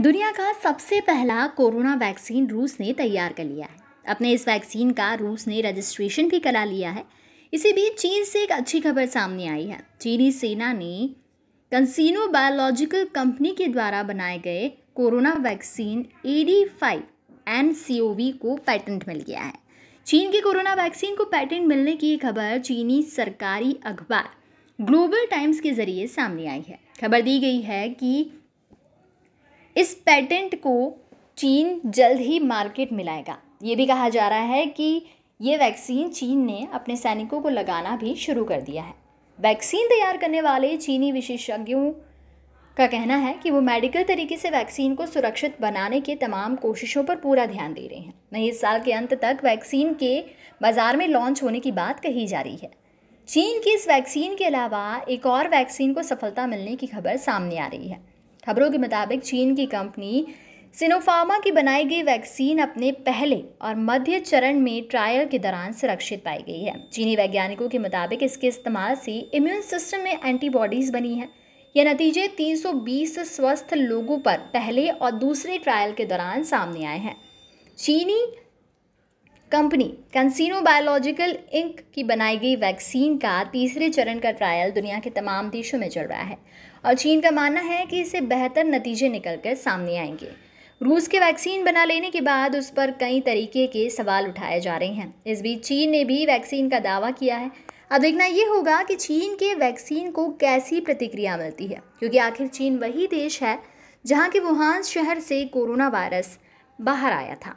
दुनिया का सबसे पहला कोरोना वैक्सीन रूस ने तैयार कर लिया है अपने इस वैक्सीन का रूस ने रजिस्ट्रेशन भी करा लिया है इसी बीच चीन से एक अच्छी खबर सामने आई है चीनी सेना ने कंसिनो बायोलॉजिकल कंपनी के द्वारा बनाए गए corona vaccine A D five N C O V को पैटेंट मिल गया है चीन की कोरोना वैक्सीन को पैटेंट मिलने की खबर चीनी सरकारी अखबार ग्लोबल टाइम्स के जरिए सामने आई है खबर दी गई है कि इस पेटेंट को चीन जल्द ही मार्केट में लाएगा ये भी कहा जा रहा है कि ये वैक्सीन चीन ने अपने सैनिकों को लगाना भी शुरू कर दिया है वैक्सीन तैयार करने वाले चीनी विशेषज्ञों का कहना है कि वो मेडिकल तरीके से वैक्सीन को सुरक्षित बनाने के तमाम कोशिशों पर पूरा ध्यान दे रहे हैं नए इस साल के अंत तक वैक्सीन के बाज़ार में लॉन्च होने की बात कही जा रही है चीन की इस वैक्सीन के अलावा एक और वैक्सीन को सफलता मिलने की खबर सामने आ रही है खबरों के मुताबिक चीन की कंपनी सिनोफार्मा की बनाई गई वैक्सीन अपने पहले और मध्य चरण में ट्रायल के दौरान सुरक्षित पाई गई है चीनी वैज्ञानिकों के मुताबिक इसके इस्तेमाल से इम्यून सिस्टम में एंटीबॉडीज़ बनी है यह नतीजे 320 स्वस्थ लोगों पर पहले और दूसरे ट्रायल के दौरान सामने आए हैं चीनी कंपनी कंसिनो बायोलॉजिकल इंक की बनाई गई वैक्सीन का तीसरे चरण का ट्रायल दुनिया के तमाम देशों में चल रहा है और चीन का मानना है कि इससे बेहतर नतीजे निकल कर सामने आएंगे रूस के वैक्सीन बना लेने के बाद उस पर कई तरीके के सवाल उठाए जा रहे हैं इस बीच चीन ने भी वैक्सीन का दावा किया है अब देखना ये होगा कि चीन के वैक्सीन को कैसी प्रतिक्रिया मिलती है क्योंकि आखिर चीन वही देश है जहाँ के वुहान शहर से कोरोना वायरस बाहर आया था